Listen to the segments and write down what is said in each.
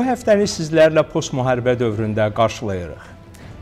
Bu həftəni sizlərlə postmuharibə dövründə qarşılayırıq.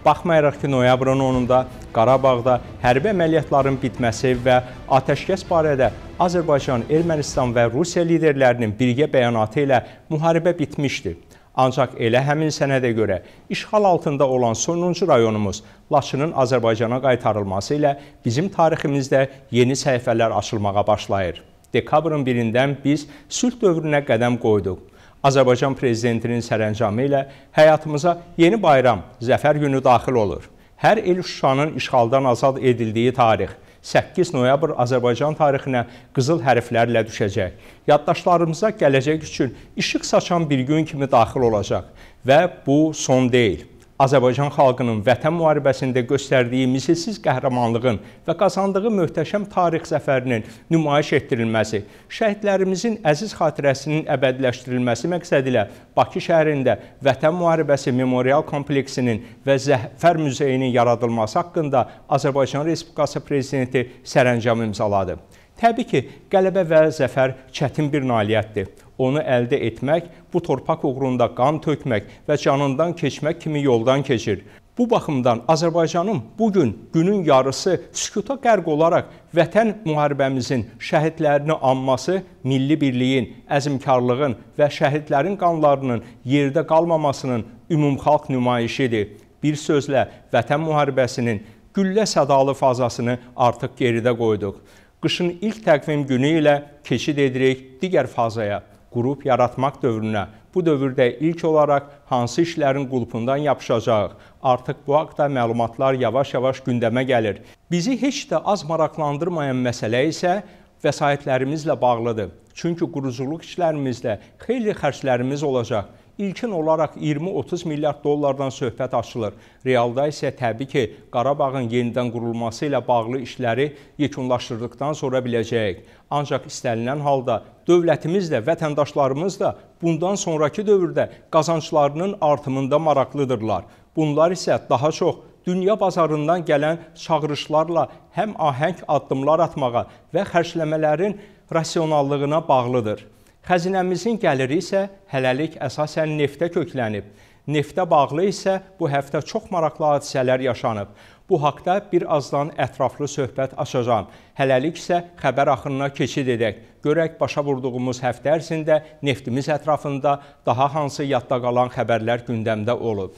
Baxmayaraq ki, noyabrın 10-da Qarabağda hərbi əməliyyatların bitməsi və atəşkəs barədə Azərbaycan, Ermənistan və Rusiya liderlərinin birgə bəyanatı ilə müharibə bitmişdi. Ancaq elə həmin sənədə görə işğal altında olan sonuncu rayonumuz Laçının Azərbaycana qaytarılması ilə bizim tariximizdə yeni səhifələr açılmağa başlayır. Dekabrın birindən biz sülh dövrünə qədəm qoyduq. Azərbaycan Prezidentinin sərəncamı ilə həyatımıza yeni bayram, Zəfər günü daxil olur. Hər il Şuşanın işğaldan azad edildiyi tarix 8 noyabr Azərbaycan tarixinə qızıl hərflərlə düşəcək. Yaddaşlarımıza gələcək üçün işıq saçan bir gün kimi daxil olacaq və bu son deyil. Azərbaycan xalqının vətən müharibəsində göstərdiyi misilsiz qəhrəmanlığın və qazandığı möhtəşəm tarix zəfərinin nümayiş etdirilməsi, şəhidlərimizin əziz xatirəsinin əbədiləşdirilməsi məqsədilə Bakı şəhərində Vətən Müharibəsi Memorial Kompleksinin və Zəfər Müzeyinin yaradılması haqqında Azərbaycan Respublikası Prezidenti sərəncam imzaladı. Təbii ki, qələbə və zəfər çətin bir nailiyyətdir onu əldə etmək, bu torpaq uğrunda qan tökmək və canından keçmək kimi yoldan keçir. Bu baxımdan Azərbaycanın bu gün günün yarısı sükuta qərq olaraq vətən müharibəmizin şəhidlərini anması milli birliyin, əzmkarlığın və şəhidlərin qanlarının yerdə qalmamasının ümumxalq nümayişidir. Bir sözlə vətən müharibəsinin güllə sədalı fazasını artıq geridə qoyduq. Qışın ilk təqvim günü ilə keçid edirik digər fazaya qrup yaratmaq dövrünə bu dövrdə ilk olaraq hansı işlərin qulpundan yapışacaq? Artıq bu haqda məlumatlar yavaş-yavaş gündəmə gəlir. Bizi heç də az maraqlandırmayan məsələ isə vəsaitlərimizlə bağlıdır. Çünki quruculuq işlərimizdə xeyli xərclərimiz olacaq. İlkin olaraq 20-30 milyard dollardan söhbət açılır. Realda isə təbii ki, Qarabağın yenidən qurulması ilə bağlı işləri yekunlaşdırdıqdan sonra biləcəyik. Ancaq istənilən halda dövlətimiz də, vətəndaşlarımız da bundan sonrakı dövrdə qazanclarının artımında maraqlıdırlar. Bunlar isə daha çox dünya bazarından gələn çağırışlarla həm ahəng addımlar atmağa və xərcləmələrin rasionallığına bağlıdır. Xəzinəmizin gəliri isə hələlik əsasən neftə köklənib. Neftə bağlı isə bu həftə çox maraqlı hadisələr yaşanıb. Bu haqda bir azdan ətraflı söhbət açacağam. Hələlik isə xəbər axınına keçid edək. Görək başa vurduğumuz həftə ərzində neftimiz ətrafında daha hansı yadda qalan xəbərlər gündəmdə olub.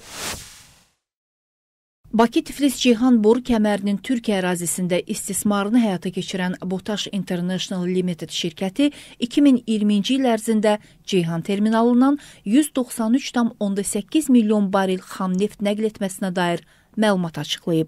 Bakı-Tiflis-Ceyhan boru kəmərinin Türkiyə ərazisində istismarını həyata keçirən Botaş International Limited şirkəti 2020-ci il ərzində Ceyhan terminalından 193,8 milyon baril xam neft nəql etməsinə dair məlumat açıqlayıb.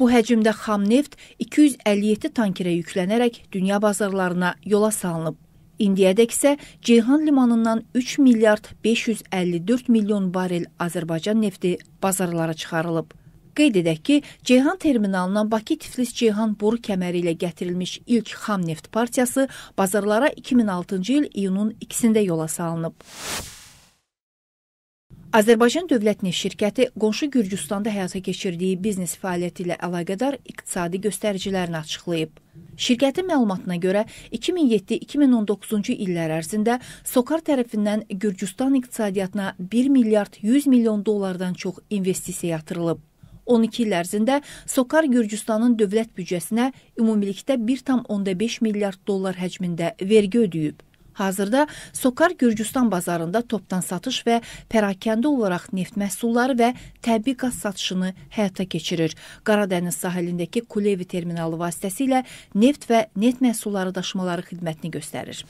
Bu həcmdə xam neft 257 tankerə yüklənərək dünya bazarlarına yola salınıb. İndiyədək isə Ceyhan limanından 3 milyard 554 milyon barel Azərbaycan nefti bazarlara çıxarılıb. Qeyd edək ki, Ceyhan terminalından Bakı-Tiflis-Ceyhan boru kəməri ilə gətirilmiş ilk xam neft partiyası bazarlara 2006-cı il iyunun 2-də yola salınıb. Azərbaycan Dövlət Neft Şirkəti qonşu Gürcüstanda həyata keçirdiyi biznes fəaliyyəti ilə əlaqədar iqtisadi göstəricilərini açıqlayıb. Şirkətin məlumatına görə 2007-2019-cu illər ərzində SOCAR tərəfindən Gürcüstan iqtisadiyyatına 1 milyard 100 milyon dollardan çox investisiya yatırılıb. 12 il ərzində Sokar Gürcüstanın dövlət büdcəsinə ümumilikdə 1,5 milyard dollar həcmində vergi ödəyib. Hazırda Sokar Gürcüstan bazarında topdan satış və pərakəndə olaraq neft məhsulları və təbii qaz satışını həyata keçirir. Qaradəniz sahilindəki Kulevi terminalı vasitəsilə neft və neft məhsulları daşımaları xidmətini göstərir.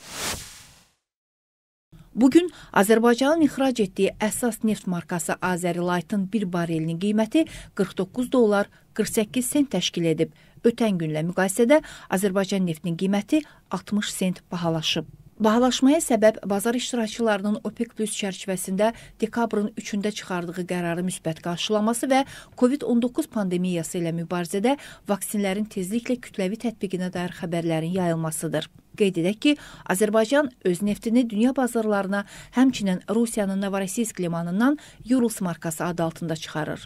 Bugün Azərbaycanın ixrac etdiyi əsas neft markası Azərilaytın bir barelinin qiyməti 49 dollar 48 sent təşkil edib. Ötən günlə müqayisədə Azərbaycan neftinin qiyməti 60 sent bahalaşıb. Bahalaşmaya səbəb bazar iştirakçılarının OPEC Plus çərçivəsində dekabrın 3-də çıxardığı qərarı müsbət qarşılaması və COVID-19 pandemiyası ilə mübarizədə vaksinlərin tezliklə kütləvi tətbiqinə dair xəbərlərin yayılmasıdır. Qeyd edək ki, Azərbaycan öz neftini dünya bazarlarına, həmçinin Rusiyanın Novorossiysk limanından Urals markası adı altında çıxarır.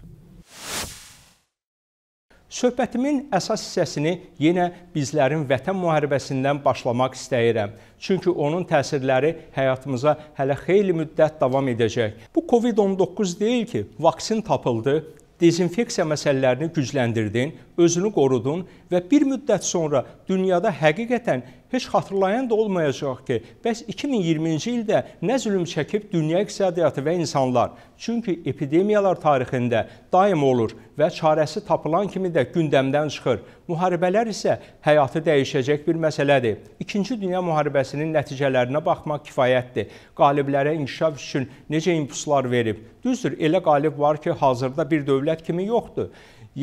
Söhbətimin əsas hissəsini yenə bizlərin vətən müharibəsindən başlamaq istəyirəm. Çünki onun təsirləri həyatımıza hələ xeyli müddət davam edəcək. Bu COVID-19 deyil ki, vaksin tapıldı, dezinfeksiya məsələlərini gücləndirdin, özünü qorudun və bir müddət sonra dünyada həqiqətən heç xatırlayan da olmayacaq ki, bəs 2020-ci ildə nə zülm çəkib dünya iqtisadiyyatı və insanlar. Çünki epidemiyalar tarixində daim olur və çarəsi tapılan kimi də gündəmdən çıxır. Müharibələr isə həyatı dəyişəcək bir məsələdir. 2-ci dünya müharibəsinin nəticələrinə baxmaq kifayətdir. Qaliblərə inkişaf üçün necə impulslar verib? Düzdür, elə qalib var ki, hazırda bir dövlət kimi yoxdur.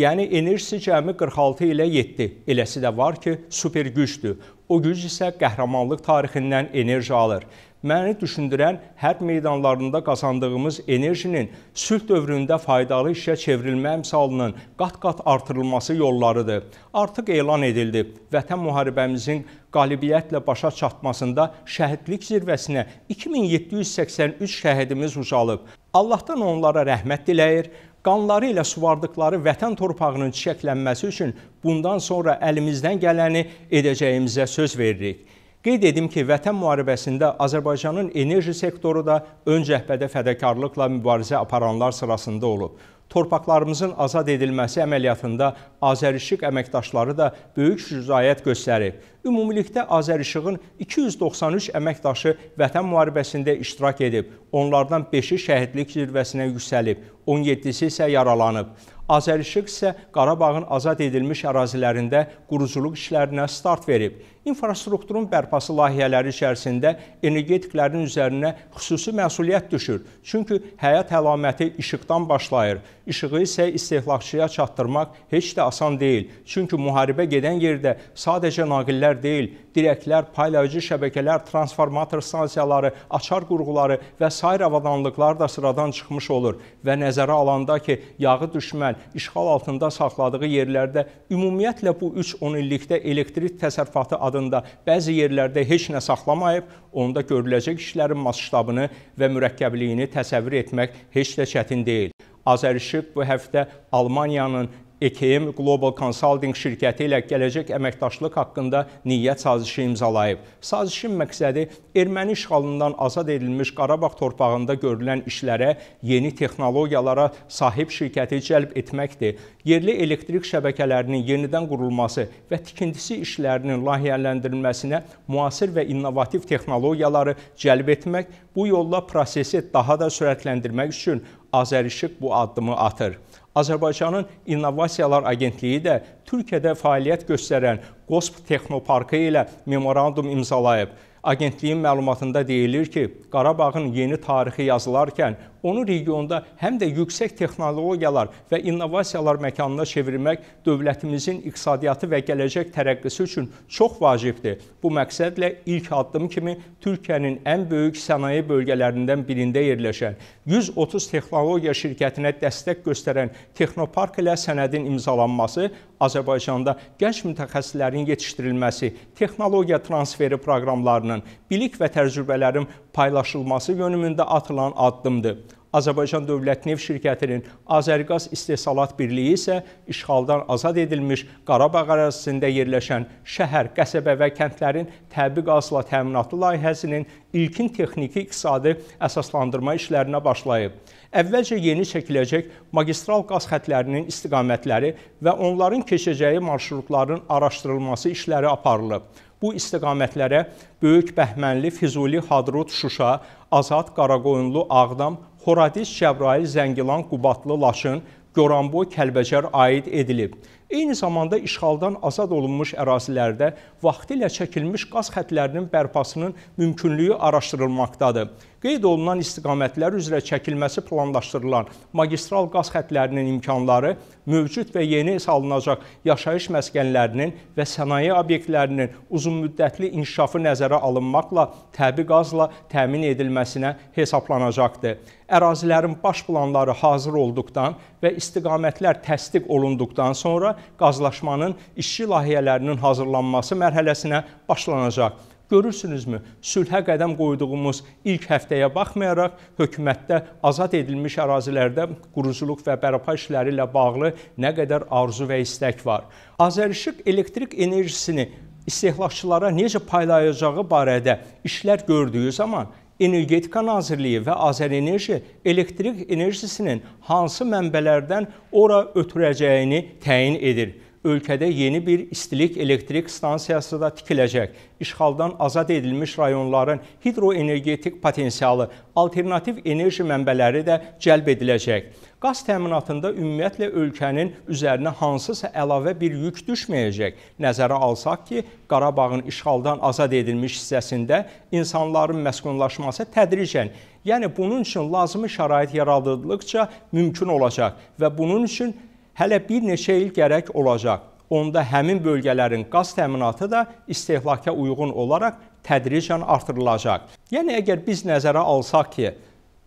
Yəni enerjisi cəmi 46 ilə 7. Eləsi də var ki, super gücdür. O güc isə qəhrəmanlıq tarixindən enerji alır. Məni düşündürən hərb meydanlarında qazandığımız enerjinin sülh dövründə faydalı işə çevrilmə əmsalının qat-qat artırılması yollarıdır. Artıq elan edildi. Vətən müharibəmizin qalibiyyətlə başa çatmasında şəhidlik zirvəsinə 2783 şəhidimiz ucalıb. Allahdan onlara rəhmət diləyir qanları ilə suvardıqları vətən torpağının çiçəklənməsi üçün bundan sonra əlimizdən gələni edəcəyimizə söz veririk. Qeyd edim ki, Vətən müharibəsində Azərbaycanın enerji sektoru da ön cəhbədə fədakarlıqla mübarizə aparanlar sırasında olub. Torpaqlarımızın azad edilməsi əməliyyatında Azərişiq əməkdaşları da böyük şücaət göstərib. Ümumilikdə Azərişığın 293 əməkdaşı vətən müharibəsində iştirak edib, onlardan 5-i şəhidlik zirvəsinə yüksəlib, 17-si isə yaralanıb. Azərişıq isə Qarabağın azad edilmiş ərazilərində quruculuq işlərinə start verib. İnfrastrukturun bərpası layihələri içərisində energetiklərin üzərinə xüsusi məsuliyyət düşür. Çünki həyat əlaməti işıqdan başlayır. İşığı isə istehlakçıya çatdırmaq heç də asan deyil. Çünki müharibə gedən yerdə sadəcə naqillər şəbəkələr deyil, dirəklər, paylayıcı şəbəkələr, transformator stansiyaları, açar qurğuları və sair avadanlıqlar da sıradan çıxmış olur və nəzərə alanda ki, yağı düşmən işğal altında saxladığı yerlərdə ümumiyyətlə bu 3 10 illikdə elektrik təsərrüfatı adında bəzi yerlərdə heç nə saxlamayıb, onda görüləcək işlərin masştabını və mürəkkəbliyini təsəvvür etmək heç də çətin deyil. Azərişıq bu həftə Almaniyanın EKM Global Consulting şirkəti ilə gələcək əməkdaşlıq haqqında niyyət sazişi imzalayıb. Sazişin məqsədi erməni işğalından azad edilmiş Qarabağ torpağında görülən işlərə yeni texnologiyalara sahib şirkəti cəlb etməkdir. Yerli elektrik şəbəkələrinin yenidən qurulması və tikintisi işlərinin layihələndirilməsinə müasir və innovativ texnologiyaları cəlb etmək, bu yolla prosesi daha da sürətləndirmək üçün Azərişiq bu addımı atır. Azərbaycanın İnnovasiyalar Agentliyi də Türkiyədə fəaliyyət göstərən QOSP Texnoparkı ilə memorandum imzalayıb. Agentliyin məlumatında deyilir ki, Qarabağın yeni tarixi yazılarkən onu regionda həm də yüksək texnologiyalar və innovasiyalar məkanına çevirmək dövlətimizin iqtisadiyyatı və gələcək tərəqqisi üçün çox vacibdir. Bu məqsədlə ilk addım kimi Türkiyənin ən böyük sənaye bölgələrindən birində yerləşən 130 texnologiya şirkətinə dəstək göstərən Texnopark ilə sənədin imzalanması Azərbaycanda gənc mütəxəssislərin yetişdirilməsi, texnologiya transferi proqramlarının, bilik və təcrübələrin paylaşılması yönümündə atılan addımdır. Azərbaycan Dövlət Neft Şirkətinin Azərqaz İstehsalat Birliyi isə işğaldan azad edilmiş Qarabağ ərazisində yerləşən şəhər, qəsəbə və kəndlərin təbii qazla təminatlı layihəsinin ilkin texniki iqtisadi əsaslandırma işlərinə başlayıb. Əvvəlcə yeni çəkiləcək magistral qaz xətlərinin istiqamətləri və onların keçəcəyi marşrutların araşdırılması işləri aparılıb bu istiqamətlərə Böyük Bəhmənli, Füzuli, Hadrut, Şuşa, Azad, Qaraqoyunlu, Ağdam, Horadiz, Cəbrayil, Zəngilan, Qubadlı, Laçın, Goranboy, Kəlbəcər aid edilib. Eyni zamanda işğaldan azad olunmuş ərazilərdə vaxtilə çəkilmiş qaz xətlərinin bərpasının mümkünlüyü araşdırılmaqdadır. Qeyd olunan istiqamətlər üzrə çəkilməsi planlaşdırılan magistral qaz xətlərinin imkanları mövcud və yeni salınacaq yaşayış məskənlərinin və sənaye obyektlərinin uzunmüddətli inkişafı nəzərə alınmaqla təbii qazla təmin edilməsinə hesablanacaqdır. Ərazilərin baş planları hazır olduqdan və istiqamətlər təsdiq olunduqdan sonra qazlaşmanın işçi layihələrinin hazırlanması mərhələsinə başlanacaq. Görürsünüzmü? Sülhə qədəm qoyduğumuz ilk həftəyə baxmayaraq hökumətdə azad edilmiş ərazilərdə quruculuq və bərpa işləri ilə bağlı nə qədər arzu və istək var. Azərişıq elektrik enerjisini istehlakçılara necə paylayacağı barədə işlər gördüyü zaman Energetika Nazirliyi və Azərenerji elektrik enerjisinin hansı mənbələrdən ora ötürəcəyini təyin edir ölkədə yeni bir istilik elektrik stansiyası da tikiləcək. İşğaldan azad edilmiş rayonların hidroenergetik potensialı, alternativ enerji mənbələri də cəlb ediləcək. Qaz təminatında ümumiyyətlə ölkənin üzərinə hansısa əlavə bir yük düşməyəcək. Nəzərə alsaq ki, Qarabağın işğaldan azad edilmiş hissəsində insanların məskunlaşması tədricən, yəni bunun üçün lazımi şərait yaradıldıqca mümkün olacaq və bunun üçün hələ bir neçə il gərək olacaq. Onda həmin bölgələrin qaz təminatı da istehlaka uyğun olaraq tədricən artırılacaq. Yəni əgər biz nəzərə alsaq ki,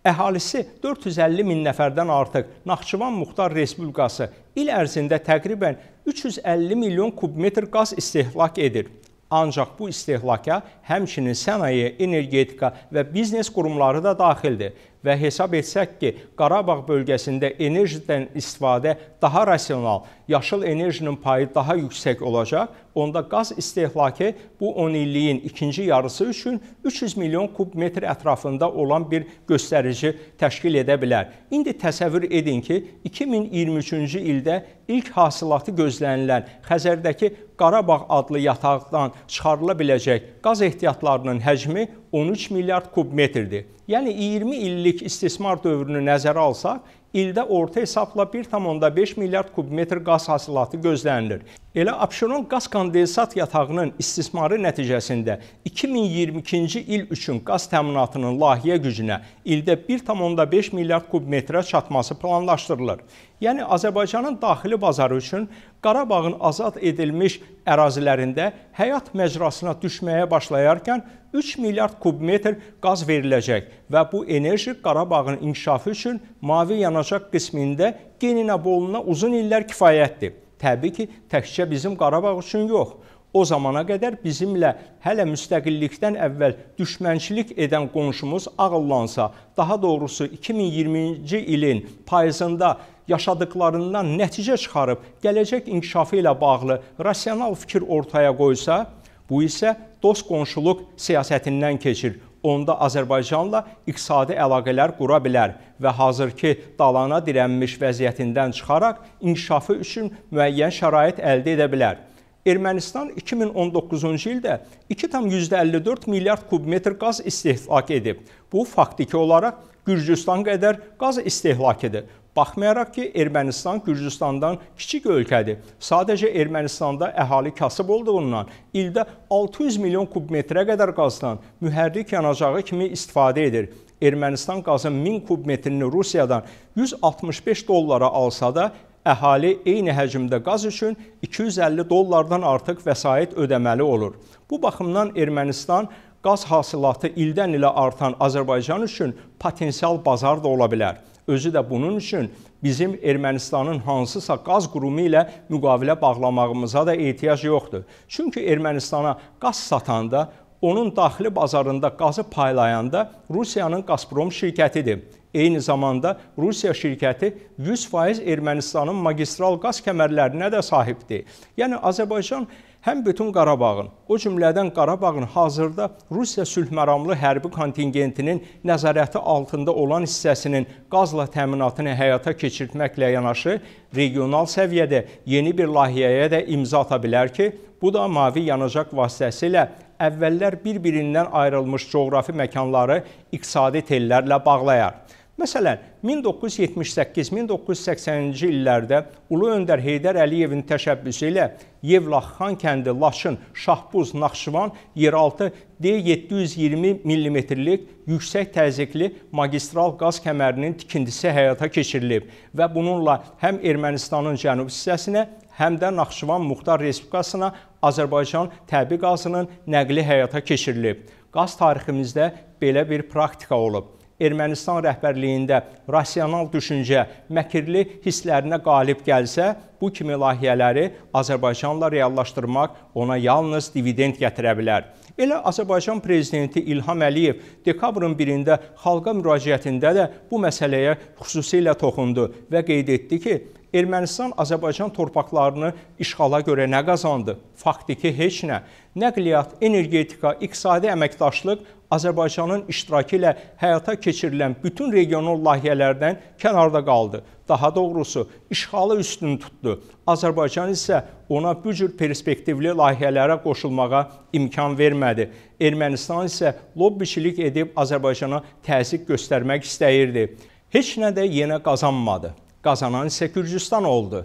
əhalisi 450 min nəfərdən artıq Naxçıvan Muxtar Respublikası il ərzində təqribən 350 milyon kubmetr qaz istehlak edir. Ancaq bu istehlaka həmçinin sənaye, energetika və biznes qurumları da daxildir və hesab etsək ki, Qarabağ bölgəsində enerjidən istifadə daha rasional yaşıl enerjinin payı daha yüksək olacaq. Onda qaz istehlakı bu 10 illiyin ikinci yarısı üçün 300 milyon kub metr ətrafında olan bir göstərici təşkil edə bilər. İndi təsəvvür edin ki, 2023-cü ildə ilk hasilatı gözlənilən Xəzərdəki Qarabağ adlı yataqdan çıxarıla biləcək qaz ehtiyatlarının həcmi 13 milyard kub metrdir. Yəni 20 illik istismar dövrünü nəzərə alsaq, ildə orta hesabla 1,5 milyard kubmetr qaz hasilatı gözlənilir. Elə Abşeron qaz kondensat yatağının istismarı nəticəsində 2022-ci il üçün qaz təminatının layihə gücünə ildə 1.5 milyard kubmetrə çatması planlaşdırılır. Yəni Azərbaycanın daxili bazarı üçün Qarabağın azad edilmiş ərazilərində həyat məcrasına düşməyə başlayarkən 3 milyard kubmetr qaz veriləcək və bu enerji Qarabağın inkişafı üçün mavi yanacaq qismində qeyri-nəboluna uzun illər kifayətdir. Təbii ki, təkcə bizim Qarabağ üçün yox. O zamana qədər bizimlə hələ müstəqillikdən əvvəl düşmənçilik edən qonşumuz ağıllansa, daha doğrusu 2020-ci ilin payızında yaşadıklarından nəticə çıxarıb gələcək inkişafı ilə bağlı rasional fikir ortaya qoysa, bu isə dost qonşuluq siyasətindən keçir onda Azərbaycanla iqtisadi əlaqələr qura bilər və hazırki dalana dirənmiş vəziyyətindən çıxaraq inkişafı üçün müəyyən şərait əldə edə bilər. Ermənistan 2019-cu ildə 2,54 milyard kubmetr qaz istehlak edib. Bu faktiki olaraq Gürcüstan qədər qaz istehlakıdır. Baxmayaraq ki, Ermənistan Gürcüstandan kiçik ölkədir. Sadəcə Ermənistanda əhali kasıb olduğundan ildə 600 milyon kubmetrə qədər qazdan mühərrik yanacağı kimi istifadə edir. Ermənistan qazın 1000 kubmetrini Rusiyadan 165 dollara alsa da, əhali eyni həcmdə qaz üçün 250 dollardan artıq vəsait ödəməli olur. Bu baxımdan Ermənistan qaz hasilatı ildən ilə artan Azərbaycan üçün potensial bazar da ola bilər. Özü də bunun üçün bizim Ermənistanın hansısa qaz qurumu ilə müqavilə bağlamağımıza da ehtiyac yoxdur. Çünki Ermənistana qaz satanda onun daxili bazarında qazı paylayanda Rusiyanın Gazprom şirkətidir. Eyni zamanda Rusiya şirkəti 100% Ermənistanın magistral qaz kəmərlərinə də sahibdir. Yəni Azərbaycan həm bütün Qarabağın, o cümlədən Qarabağın hazırda Rusiya sülhməramlı hərbi kontingentinin nəzarəti altında olan hissəsinin qazla təminatını həyata keçirtməklə yanaşı regional səviyyədə yeni bir layihəyə də imza ata bilər ki, bu da mavi yanacaq vasitəsilə əvvəllər bir-birindən ayrılmış coğrafi məkanları iqtisadi tellərlə bağlayar. Məsələn, 1978-1980-ci illərdə Ulu Öndər Heydər Əliyevin təşəbbüsü ilə Yevlaxxan kəndi Laçın, Şahbuz, Naxçıvan yeraltı D720 millimetrlik yüksək təzyiqli magistral qaz kəmərinin tikintisi həyata keçirilib və bununla həm Ermənistanın cənub hissəsinə, həm də Naxçıvan Muxtar Respublikasına Azərbaycan təbii qazının nəqli həyata keçirilib. Qaz tariximizdə belə bir praktika olub. Ermənistan rəhbərliyində rasional düşüncə məkirli hisslərinə qalib gəlsə, bu kimi layihələri Azərbaycanla reallaşdırmaq ona yalnız dividend gətirə bilər. Elə Azərbaycan prezidenti İlham Əliyev dekabrın 1-də xalqa müraciətində də bu məsələyə xüsusilə toxundu və qeyd etdi ki, Ermənistan Azərbaycan torpaqlarını işğala görə nə qazandı? Faktiki heç nə. Nəqliyyat, energetika, iqtisadi əməkdaşlıq Azərbaycanın iştirakı ilə həyata keçirilən bütün regional layihələrdən kənarda qaldı. Daha doğrusu, işğalı üstün tutdu. Azərbaycan isə ona bu cür perspektivli layihələrə qoşulmağa imkan vermədi. Ermənistan isə lobbiçilik edib Azərbaycana təzyiq göstərmək istəyirdi. Heç nə də yenə qazanmadı. Qazanan isə Gürcüstan oldu.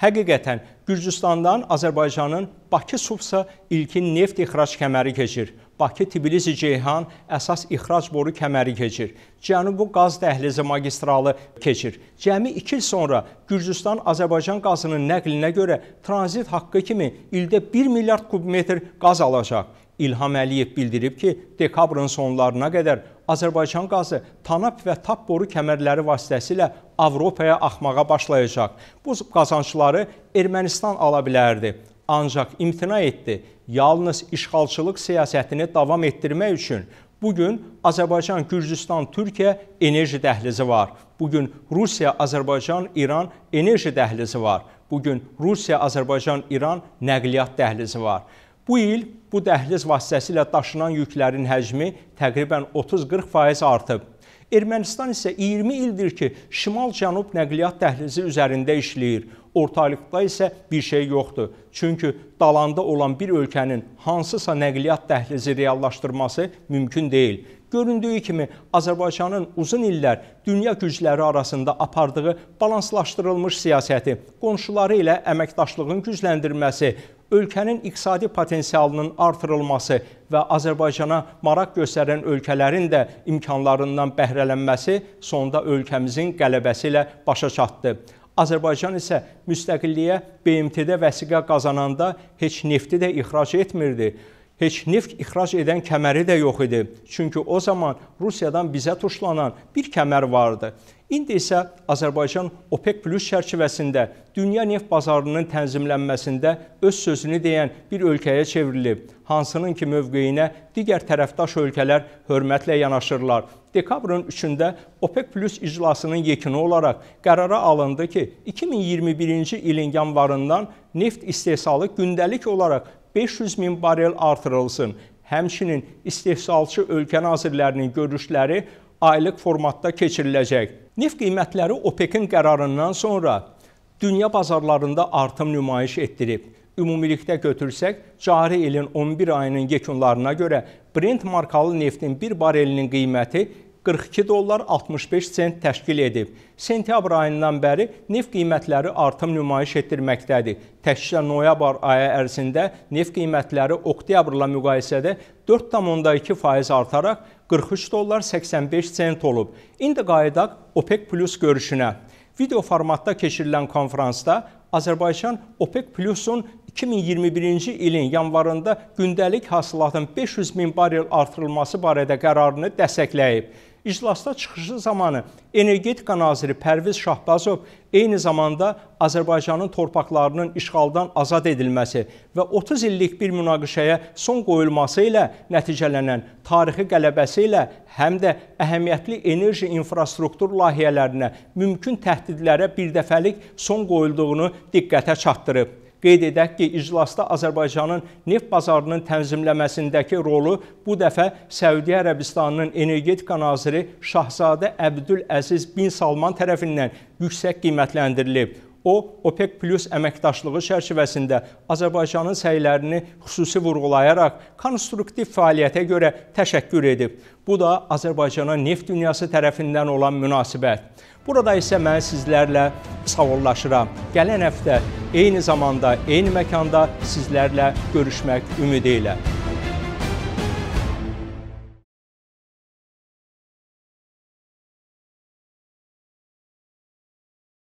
Həqiqətən Gürcüstandan Azərbaycanın Bakı-Supsa ilkin neft ixrac kəməri keçir. Bakı-Tbilisi-Ceyhan əsas ixrac boru kəməri keçir. Cənubu qaz dəhlizi magistralı keçir. Cəmi 2 il sonra Gürcüstan-Azərbaycan qazının nəqlinə görə tranzit haqqı kimi ildə 1 milyard kubmetr qaz alacaq. İlham Əliyev bildirib ki, dekabrın sonlarına qədər Azərbaycan qazı TANAP və TAP boru kəmərləri vasitəsilə Avropaya axmağa başlayacaq. Bu qazançları Ermənistan ala bilərdi, ancaq imtina etdi yalnız işğalçılıq siyasətini davam etdirmək üçün bu gün Azərbaycan, Gürcüstan, Türkiyə enerji dəhlizi var. Bu gün Rusiya, Azərbaycan, İran enerji dəhlizi var. Bu gün Rusiya, Azərbaycan, İran nəqliyyat dəhlizi var. Bu il bu dəhliz vasitəsilə daşınan yüklərin həcmi təqribən 30-40% artıb. Ermənistan isə 20 ildir ki, şimal-cənub nəqliyyat dəhlizi üzərində işləyir ortalıqda isə bir şey yoxdur. Çünki dalanda olan bir ölkənin hansısa nəqliyyat dəhlizi reallaşdırması mümkün deyil. Göründüyü kimi Azərbaycanın uzun illər dünya gücləri arasında apardığı balanslaşdırılmış siyasəti, qonşuları ilə əməkdaşlığın gücləndirilməsi, ölkənin iqtisadi potensialının artırılması və Azərbaycana maraq göstərən ölkələrin də imkanlarından bəhrələnməsi sonda ölkəmizin qələbəsi ilə başa çatdı. Azərbaycan isə müstəqilliyə BMT-də vəsiqə qazananda heç nefti də ixrac etmirdi heç neft ixrac edən kəməri də yox idi. Çünki o zaman Rusiyadan bizə tuşlanan bir kəmər vardı. İndi isə Azərbaycan OPEC Plus çərçivəsində dünya neft bazarının tənzimlənməsində öz sözünü deyən bir ölkəyə çevrilib, hansının ki mövqeyinə digər tərəfdaş ölkələr hörmətlə yanaşırlar. Dekabrın 3-də OPEC Plus iclasının yekunu olaraq qərara alındı ki, 2021-ci ilin yanvarından neft istehsalı gündəlik olaraq 500 min barel artırılsın. Həmçinin istehsalçı ölkə nazirlərinin görüşləri aylıq formatda keçiriləcək. Neft qiymətləri OPEC-in qərarından sonra dünya bazarlarında artım nümayiş etdirib. Ümumilikdə götürsək, cari ilin 11 ayının yekunlarına görə Brent markalı neftin 1 barelinin qiyməti 42 dollar 65 sent təşkil edib. Sentyabr ayından bəri neft qiymətləri artım nümayiş etdirməkdədir. Təkcə noyabr ayı ərzində neft qiymətləri oktyabrla müqayisədə 4,2% artaraq 43 dollar 85 sent olub. İndi qayıdaq OPEC Plus görüşünə. Video formatda keçirilən konfransda Azərbaycan OPEC Plus-un 2021-ci ilin yanvarında gündəlik hasilatın 500 min barel artırılması barədə qərarını dəstəkləyib. İclasda çıxışı zamanı Energetika naziri Pərviz Şahbazov eyni zamanda Azərbaycanın torpaqlarının işğaldan azad edilməsi və 30 illik bir münaqişəyə son qoyulması ilə nəticələnən tarixi qələbəsi ilə həm də əhəmiyyətli enerji infrastruktur layihələrinə mümkün təhdidlərə birdəfəlik son qoyulduğunu diqqətə çatdırıb. Qeyd edək ki, iclasda Azərbaycanın neft bazarının tənzimləməsindəki rolu bu dəfə Səudiyyə Ərəbistanının energetika naziri Şahzadə Əbdül Əziz bin Salman tərəfindən yüksək qiymətləndirilib. O, OPEC Plus əməkdaşlığı çərçivəsində Azərbaycanın səylərini xüsusi vurğulayaraq konstruktiv fəaliyyətə görə təşəkkür edib. Bu da Azərbaycana neft dünyası tərəfindən olan münasibət. Burada isə mən sizlərlə sağollaşıram. Gələn həftə eyni zamanda, eyni məkanda sizlərlə görüşmək ümidi ilə.